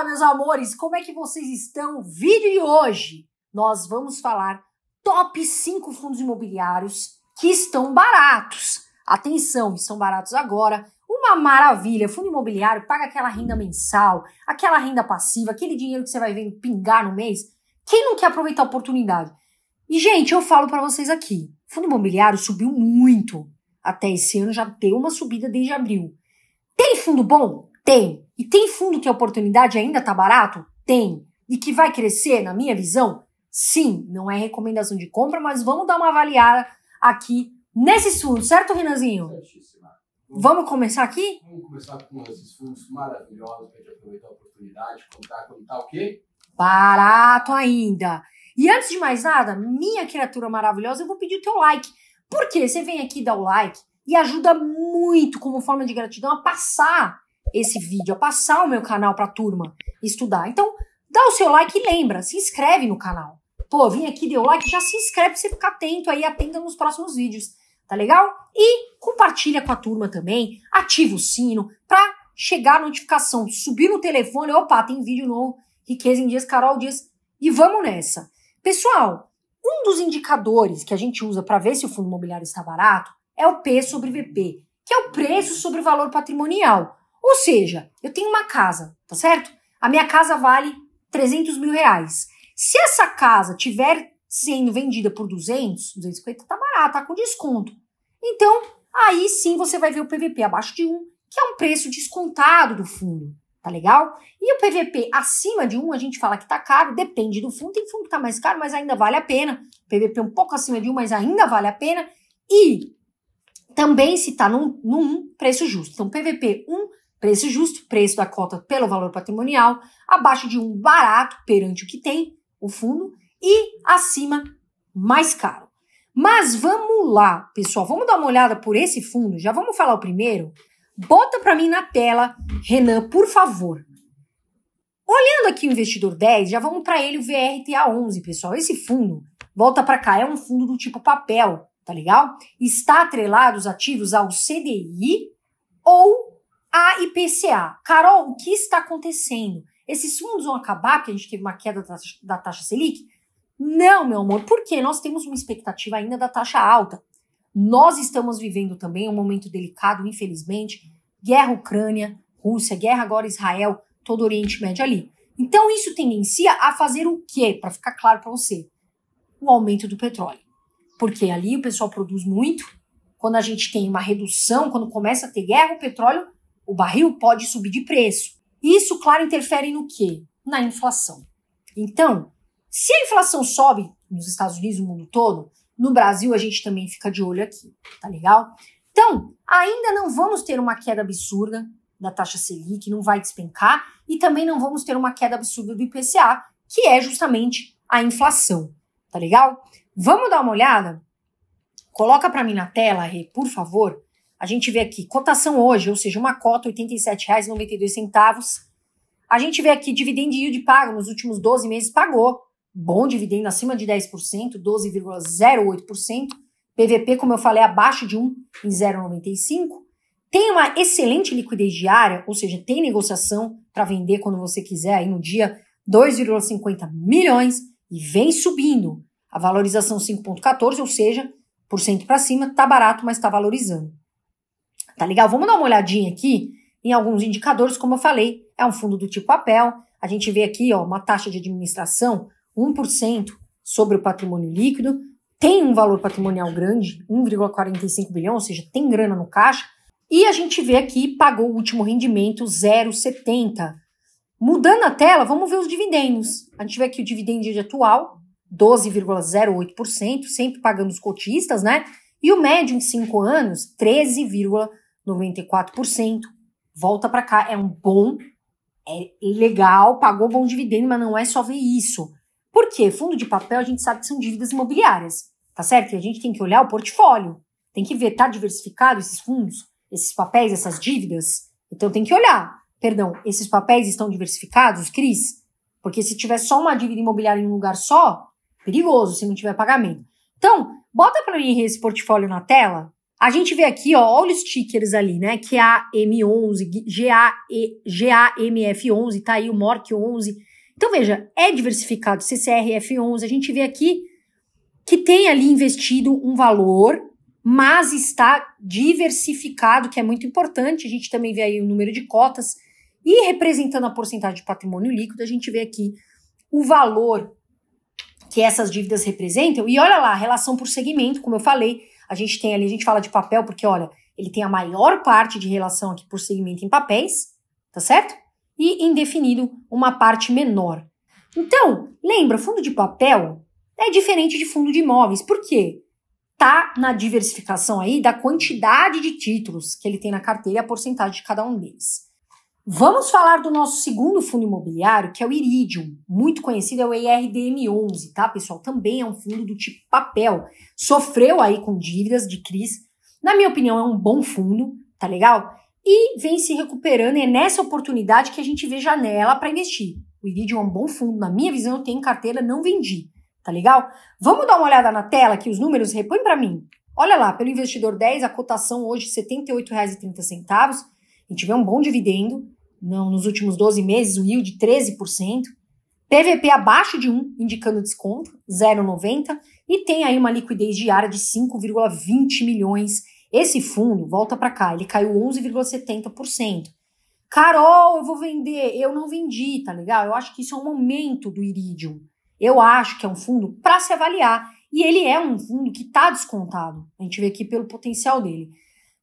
Olá, meus amores, como é que vocês estão? Vídeo de hoje nós vamos falar top 5 fundos imobiliários que estão baratos. Atenção, estão baratos agora. Uma maravilha, fundo imobiliário paga aquela renda mensal, aquela renda passiva, aquele dinheiro que você vai vendo pingar no mês. Quem não quer aproveitar a oportunidade? E gente, eu falo para vocês aqui, fundo imobiliário subiu muito. Até esse ano já deu uma subida desde abril. Tem fundo bom? Tem. E tem fundo que a oportunidade ainda tá barato? Tem. E que vai crescer, na minha visão? Sim, não é recomendação de compra, mas vamos dar uma avaliada aqui nesses fundos, certo, Renanzinho? Certíssimo. Vamos começar aqui? Vamos começar com esses fundos maravilhosos para aproveitar a oportunidade, contar como está o quê? Barato ainda. E antes de mais nada, minha criatura maravilhosa, eu vou pedir o teu like. Porque você vem aqui dar o like e ajuda muito como forma de gratidão a passar esse vídeo, a passar o meu canal para a turma estudar. Então, dá o seu like e lembra, se inscreve no canal. Pô, vim aqui, deu like, já se inscreve pra você ficar atento aí, atenta nos próximos vídeos, tá legal? E compartilha com a turma também, ativa o sino pra chegar a notificação, subir no telefone, opa, tem vídeo novo, Riqueza em Dias, Carol Dias, e vamos nessa. Pessoal, um dos indicadores que a gente usa para ver se o fundo imobiliário está barato é o P sobre VP, que é o preço sobre o valor patrimonial. Ou seja, eu tenho uma casa, tá certo? A minha casa vale 300 mil reais. Se essa casa tiver sendo vendida por 200, 250 tá barato, tá com desconto. Então, aí sim você vai ver o PVP abaixo de 1, que é um preço descontado do fundo, tá legal? E o PVP acima de 1, a gente fala que tá caro, depende do fundo, tem fundo que tá mais caro, mas ainda vale a pena. PVP um pouco acima de 1, mas ainda vale a pena. E também se tá num, num preço justo. Então, PVP 1 Preço justo, preço da cota pelo valor patrimonial, abaixo de um barato perante o que tem, o fundo, e acima, mais caro. Mas vamos lá, pessoal, vamos dar uma olhada por esse fundo, já vamos falar o primeiro. Bota para mim na tela, Renan, por favor. Olhando aqui o investidor 10, já vamos para ele o VRTA11, pessoal. Esse fundo, volta para cá, é um fundo do tipo papel, tá legal? Está atrelado os ativos ao CDI ou a IPCA. Carol, o que está acontecendo? Esses fundos vão acabar porque a gente teve uma queda da taxa, da taxa Selic? Não, meu amor, porque nós temos uma expectativa ainda da taxa alta. Nós estamos vivendo também um momento delicado, infelizmente, guerra Ucrânia, Rússia, guerra agora Israel, todo o Oriente Médio ali. Então isso tendencia a fazer o quê? Para ficar claro para você, o aumento do petróleo. Porque ali o pessoal produz muito, quando a gente tem uma redução, quando começa a ter guerra, o petróleo o barril pode subir de preço. Isso, claro, interfere no quê? Na inflação. Então, se a inflação sobe nos Estados Unidos, no mundo todo, no Brasil a gente também fica de olho aqui, tá legal? Então, ainda não vamos ter uma queda absurda da taxa Selic, não vai despencar, e também não vamos ter uma queda absurda do IPCA, que é justamente a inflação, tá legal? Vamos dar uma olhada? Coloca para mim na tela, Rê, por favor, a gente vê aqui cotação hoje, ou seja, uma cota R$ 87,92. A gente vê aqui dividendo yield pago nos últimos 12 meses pagou. Bom dividendo acima de 10%, 12,08%. PVP, como eu falei, abaixo de 1 em 0,95. Tem uma excelente liquidez diária, ou seja, tem negociação para vender quando você quiser aí no dia 2,50 milhões e vem subindo. A valorização 5,14, ou seja, por cento para cima, está barato, mas está valorizando. Tá legal? Vamos dar uma olhadinha aqui em alguns indicadores, como eu falei, é um fundo do tipo papel. A gente vê aqui ó, uma taxa de administração 1% sobre o patrimônio líquido, tem um valor patrimonial grande, 1,45 bilhão, ou seja, tem grana no caixa. E a gente vê aqui pagou o último rendimento 0,70. Mudando a tela, vamos ver os dividendos. A gente vê aqui o dividendo atual, 12,08%, sempre pagando os cotistas, né? E o médio em 5 anos, 13,08%. 94%. Volta para cá, é um bom, é legal, pagou bom dividendo, mas não é só ver isso. Por quê? Fundo de papel a gente sabe que são dívidas imobiliárias, tá certo? E a gente tem que olhar o portfólio. Tem que ver, tá diversificado esses fundos, esses papéis, essas dívidas? Então tem que olhar. Perdão, esses papéis estão diversificados, Cris? Porque se tiver só uma dívida imobiliária em um lugar só, perigoso se não tiver pagamento. Então, bota para mim esse portfólio na tela. A gente vê aqui, ó, olha os tickers ali, né? QAM11, é GA, GAMF11, tá aí o MORC11. Então, veja, é diversificado, CCRF11. A gente vê aqui que tem ali investido um valor, mas está diversificado, que é muito importante. A gente também vê aí o número de cotas. E representando a porcentagem de patrimônio líquido, a gente vê aqui o valor que essas dívidas representam. E olha lá, relação por segmento, como eu falei, a gente tem ali, a gente fala de papel porque, olha, ele tem a maior parte de relação aqui por segmento em papéis, tá certo? E indefinido, uma parte menor. Então, lembra, fundo de papel é diferente de fundo de imóveis. Por quê? Tá na diversificação aí da quantidade de títulos que ele tem na carteira e a porcentagem de cada um deles. Vamos falar do nosso segundo fundo imobiliário, que é o Iridium. Muito conhecido é o IRDM11, tá, pessoal? Também é um fundo do tipo papel. Sofreu aí com dívidas de crise. Na minha opinião, é um bom fundo, tá legal? E vem se recuperando, e é nessa oportunidade que a gente vê janela para investir. O Iridium é um bom fundo, na minha visão, eu tenho carteira, não vendi, tá legal? Vamos dar uma olhada na tela que os números repõem para mim. Olha lá, pelo investidor 10, a cotação hoje R$ 78,30. A gente vê um bom dividendo, não, nos últimos 12 meses, o yield 13%. PVP abaixo de 1, indicando desconto, 0,90. E tem aí uma liquidez diária de 5,20 milhões. Esse fundo, volta para cá, ele caiu 11,70%. Carol, eu vou vender. Eu não vendi, tá legal? Eu acho que isso é um momento do Iridium. Eu acho que é um fundo para se avaliar. E ele é um fundo que está descontado. A gente vê aqui pelo potencial dele.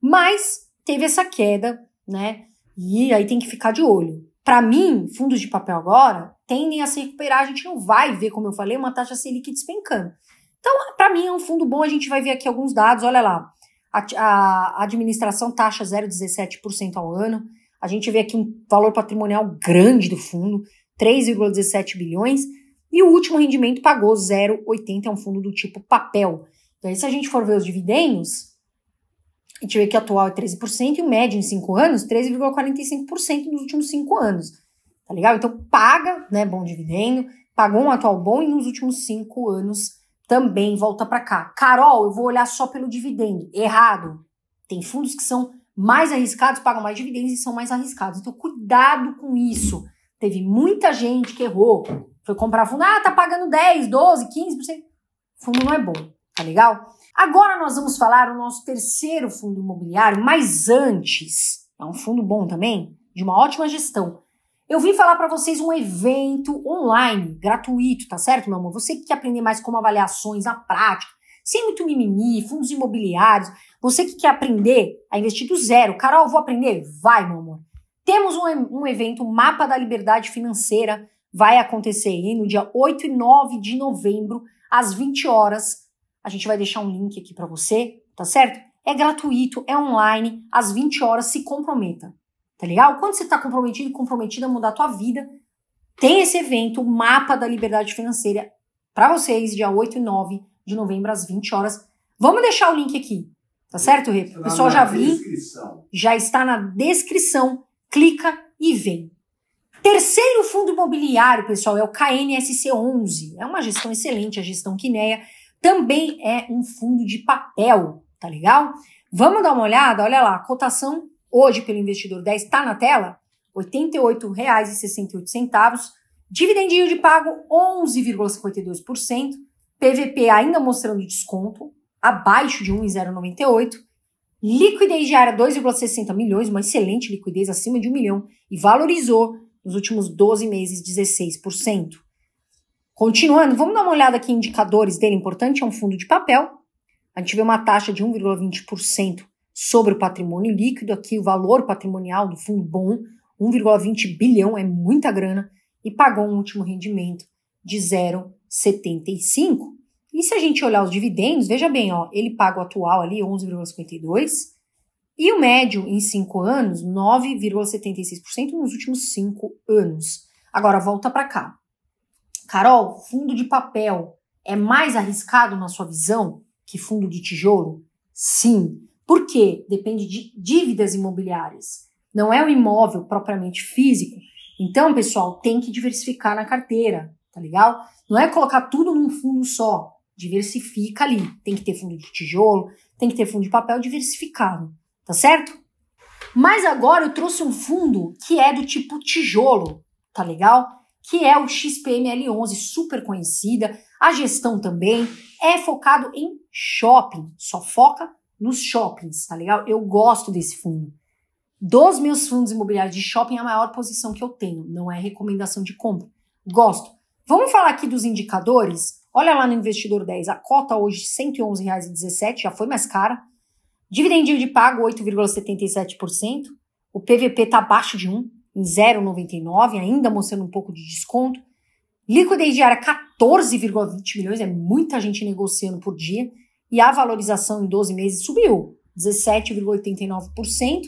Mas teve essa queda, né? E aí tem que ficar de olho. Para mim, fundos de papel agora tendem a se recuperar. A gente não vai ver, como eu falei, uma taxa Selic despencando. Então, para mim, é um fundo bom. A gente vai ver aqui alguns dados. Olha lá. A, a administração taxa 0,17% ao ano. A gente vê aqui um valor patrimonial grande do fundo, 3,17 bilhões. E o último rendimento pagou 0,80, é um fundo do tipo papel. Então, se a gente for ver os dividendos, a gente vê que atual é 13% e o médio em 5 anos, 13,45% nos últimos 5 anos. Tá legal? Então paga, né, bom dividendo, pagou um atual bom e nos últimos 5 anos também volta para cá. Carol, eu vou olhar só pelo dividendo. Errado. Tem fundos que são mais arriscados, pagam mais dividendos e são mais arriscados. Então cuidado com isso. Teve muita gente que errou. Foi comprar fundo, ah, tá pagando 10, 12, 15%. Fundo não é bom, tá legal? Agora nós vamos falar o nosso terceiro fundo imobiliário, mas antes, é um fundo bom também, de uma ótima gestão. Eu vim falar para vocês um evento online, gratuito, tá certo, meu amor? Você que quer aprender mais como avaliações na prática, sem muito mimimi, fundos imobiliários, você que quer aprender a investir do zero, Carol, vou aprender? Vai, meu amor. Temos um, um evento, Mapa da Liberdade Financeira, vai acontecer aí no dia 8 e 9 de novembro, às 20 horas, a gente vai deixar um link aqui para você, tá certo? É gratuito, é online, às 20 horas se comprometa. Tá legal? Quando você está comprometido, comprometida a mudar a tua vida, tem esse evento, o Mapa da Liberdade Financeira, para vocês, dia 8 e 9 de novembro, às 20 horas. Vamos deixar o link aqui, tá certo, Rê? Tá o pessoal já viu, já está na descrição, clica e vem. Terceiro fundo imobiliário, pessoal, é o KNSC11. É uma gestão excelente, a gestão Quineia também é um fundo de papel, tá legal? Vamos dar uma olhada, olha lá, a cotação hoje pelo investidor 10 está na tela, R$ 88,68, dividend yield pago 11,52%, PVP ainda mostrando desconto, abaixo de 1,098, liquidez diária 2,60 milhões, uma excelente liquidez acima de 1 milhão e valorizou nos últimos 12 meses 16%. Continuando, vamos dar uma olhada aqui em indicadores dele. Importante é um fundo de papel. A gente vê uma taxa de 1,20% sobre o patrimônio líquido aqui, o valor patrimonial do fundo bom, 1,20 bilhão é muita grana e pagou um último rendimento de 0,75. E se a gente olhar os dividendos, veja bem, ó, ele paga o atual ali 11,52 e o médio em 5 anos 9,76% nos últimos 5 anos. Agora volta para cá. Carol, fundo de papel é mais arriscado na sua visão que fundo de tijolo? Sim. Por quê? Depende de dívidas imobiliárias. Não é o imóvel propriamente físico. Então, pessoal, tem que diversificar na carteira, tá legal? Não é colocar tudo num fundo só. Diversifica ali. Tem que ter fundo de tijolo, tem que ter fundo de papel diversificado, tá certo? Mas agora eu trouxe um fundo que é do tipo tijolo, tá legal? que é o XPML11, super conhecida. A gestão também é focado em shopping, só foca nos shoppings, tá legal? Eu gosto desse fundo. Dos meus fundos imobiliários de shopping, a maior posição que eu tenho, não é recomendação de compra. Gosto. Vamos falar aqui dos indicadores? Olha lá no Investidor 10, a cota hoje R$ 111,17, já foi mais cara. Dividendinho de pago 8,77%, o PVP está abaixo de 1, em 0,99, ainda mostrando um pouco de desconto. Liquidez diária 14,20 milhões, é muita gente negociando por dia. E a valorização em 12 meses subiu 17,89%.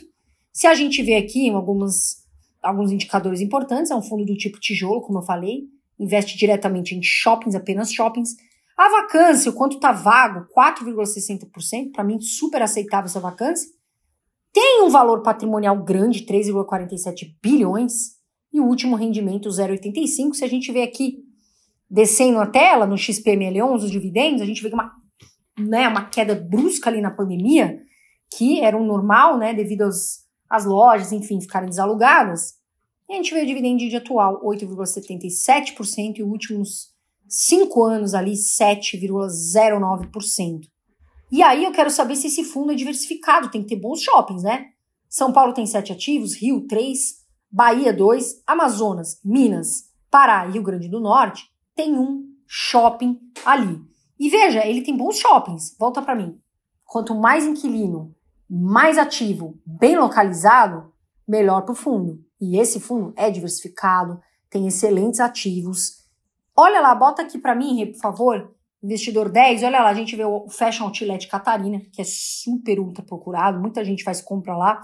Se a gente vê aqui algumas, alguns indicadores importantes, é um fundo do tipo tijolo, como eu falei, investe diretamente em shoppings, apenas shoppings. A vacância, o quanto está vago, 4,60%, para mim super aceitável essa vacância tem um valor patrimonial grande, 3,47 bilhões, e o último rendimento 0,85. Se a gente vê aqui descendo a tela no XPML11, os dividendos, a gente vê uma, né, uma queda brusca ali na pandemia, que era um normal, né, devido às, às lojas, enfim, ficarem desalugadas. E a gente vê o dividendo de atual 8,77% e últimos cinco anos ali 7,09%. E aí eu quero saber se esse fundo é diversificado, tem que ter bons shoppings, né? São Paulo tem sete ativos, Rio, três, Bahia, dois, Amazonas, Minas, Pará e Rio Grande do Norte, tem um shopping ali. E veja, ele tem bons shoppings. Volta para mim. Quanto mais inquilino, mais ativo, bem localizado, melhor para o fundo. E esse fundo é diversificado, tem excelentes ativos. Olha lá, bota aqui para mim, por favor, Investidor 10, olha lá, a gente vê o Fashion Outlet Catarina, que é super ultra procurado, muita gente faz compra lá.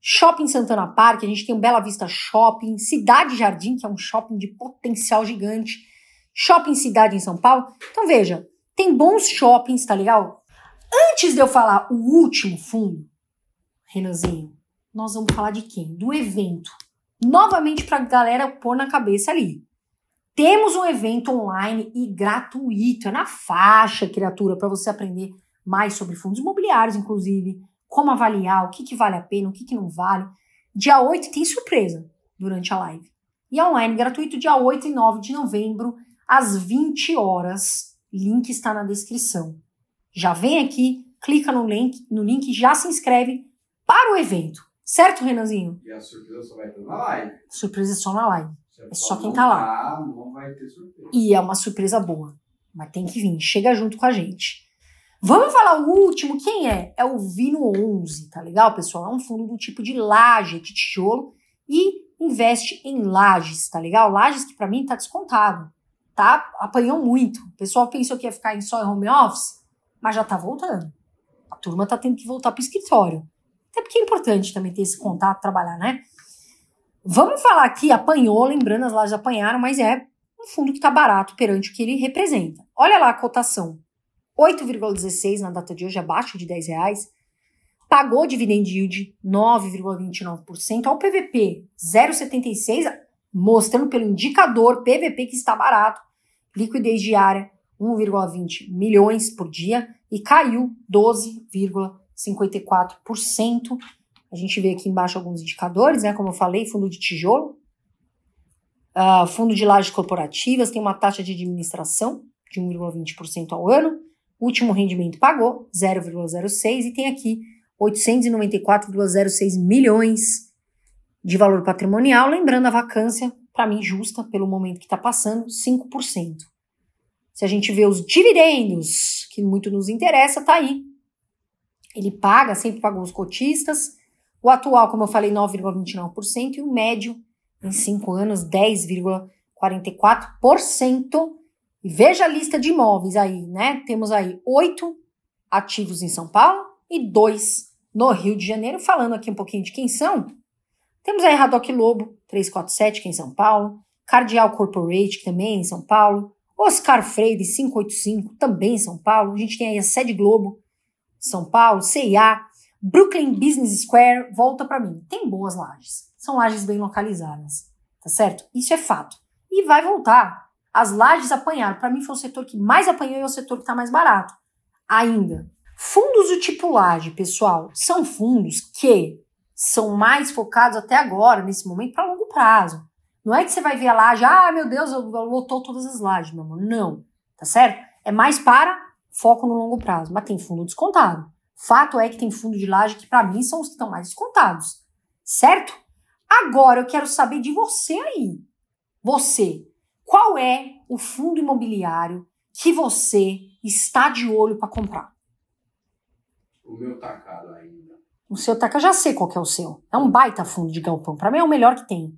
Shopping Santana Park, a gente tem o Bela Vista Shopping, Cidade Jardim, que é um shopping de potencial gigante, Shopping Cidade em São Paulo. Então veja, tem bons shoppings, tá legal? Antes de eu falar o último fundo, Renanzinho, nós vamos falar de quem? Do evento. Novamente para a galera pôr na cabeça ali. Temos um evento online e gratuito, é na faixa, criatura, para você aprender mais sobre fundos imobiliários, inclusive, como avaliar, o que, que vale a pena, o que, que não vale. Dia 8 tem surpresa durante a live. E é online gratuito, dia 8 e 9 de novembro, às 20 horas. Link está na descrição. Já vem aqui, clica no link, no link já se inscreve para o evento. Certo, Renanzinho? E a surpresa só vai estar na live. Surpresa só na live. É só quem tá lá. Não vai ter surpresa. E é uma surpresa boa. Mas tem que vir, chega junto com a gente. Vamos falar o último, quem é? É o Vino 11, tá legal, pessoal? É um fundo do tipo de laje, de tijolo e investe em lajes, tá legal? Lajes que para mim tá descontado, tá? Apanhou muito. O pessoal pensou que ia ficar em só home office, mas já tá voltando. A turma tá tendo que voltar pro escritório. Até porque é importante também ter esse contato, trabalhar, né? Vamos falar aqui, apanhou, lembrando, as lojas apanharam, mas é um fundo que está barato perante o que ele representa. Olha lá a cotação: 8,16 na data de hoje, abaixo de 10 reais. Pagou dividend yield 9,29%, ao PVP 0,76, mostrando pelo indicador PVP que está barato. Liquidez diária 1,20 milhões por dia e caiu 12,54% a gente vê aqui embaixo alguns indicadores, né? Como eu falei, fundo de tijolo, uh, fundo de lajes corporativas tem uma taxa de administração de 1,20% ao ano, último rendimento pagou 0,06 e tem aqui 894,06 milhões de valor patrimonial, lembrando a vacância, para mim justa pelo momento que está passando, 5%. Se a gente vê os dividendos, que muito nos interessa, tá aí. Ele paga, sempre pagou os cotistas, o atual, como eu falei, 9,29%, e o médio, em 5 anos, 10,44%. E veja a lista de imóveis aí, né? Temos aí oito ativos em São Paulo e dois no Rio de Janeiro. Falando aqui um pouquinho de quem são, temos aí Radoc Lobo, 347, que é em São Paulo, Cardial Corporate, que também é em São Paulo, Oscar Freire, 585, também em São Paulo. A gente tem aí a Sede Globo, São Paulo, CIA, Brooklyn Business Square volta para mim. Tem boas lajes. São lajes bem localizadas, tá certo? Isso é fato. E vai voltar. As lajes apanharam. Para mim foi o setor que mais apanhou e é o setor que está mais barato. Ainda. Fundos do tipo laje, pessoal, são fundos que são mais focados até agora, nesse momento, para longo prazo. Não é que você vai ver a laje, ah, meu Deus, lotou todas as lajes, meu amor. Não, tá certo? É mais para foco no longo prazo, mas tem fundo descontado. Fato é que tem fundo de laje que, para mim, são os que estão mais descontados, certo? Agora eu quero saber de você aí. Você, qual é o fundo imobiliário que você está de olho para comprar? O meu tá caro ainda. O seu tá caro, já sei qual é o seu. É um baita fundo de galpão. Para mim é o melhor que tem.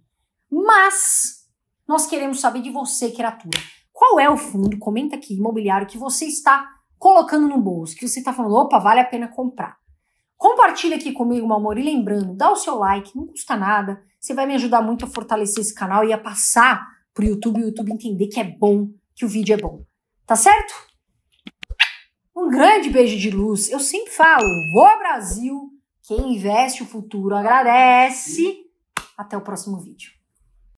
Mas nós queremos saber de você, criatura. É qual é o fundo, comenta aqui, imobiliário, que você está colocando no bolso, que você está falando, opa, vale a pena comprar. Compartilha aqui comigo, meu amor, e lembrando, dá o seu like, não custa nada. Você vai me ajudar muito a fortalecer esse canal e a passar pro YouTube, o YouTube entender que é bom, que o vídeo é bom. Tá certo? Um grande beijo de luz. Eu sempre falo, vou Brasil, quem investe o futuro agradece. Até o próximo vídeo.